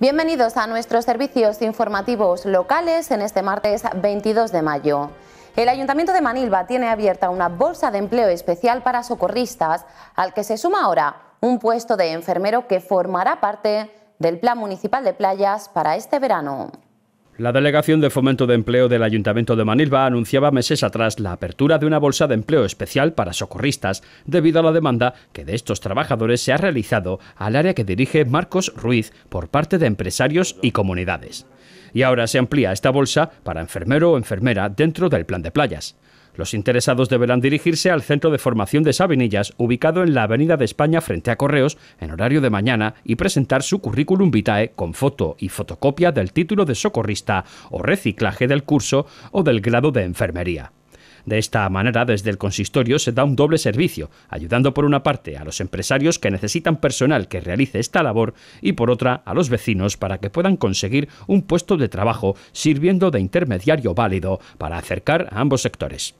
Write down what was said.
Bienvenidos a nuestros servicios informativos locales en este martes 22 de mayo. El Ayuntamiento de Manilva tiene abierta una bolsa de empleo especial para socorristas, al que se suma ahora un puesto de enfermero que formará parte del Plan Municipal de Playas para este verano. La delegación de fomento de empleo del Ayuntamiento de Manilva anunciaba meses atrás la apertura de una bolsa de empleo especial para socorristas debido a la demanda que de estos trabajadores se ha realizado al área que dirige Marcos Ruiz por parte de empresarios y comunidades. Y ahora se amplía esta bolsa para enfermero o enfermera dentro del plan de playas. Los interesados deberán dirigirse al Centro de Formación de Sabinillas, ubicado en la Avenida de España frente a Correos, en horario de mañana, y presentar su currículum vitae con foto y fotocopia del título de socorrista o reciclaje del curso o del grado de enfermería. De esta manera, desde el consistorio se da un doble servicio, ayudando por una parte a los empresarios que necesitan personal que realice esta labor y por otra a los vecinos para que puedan conseguir un puesto de trabajo sirviendo de intermediario válido para acercar a ambos sectores.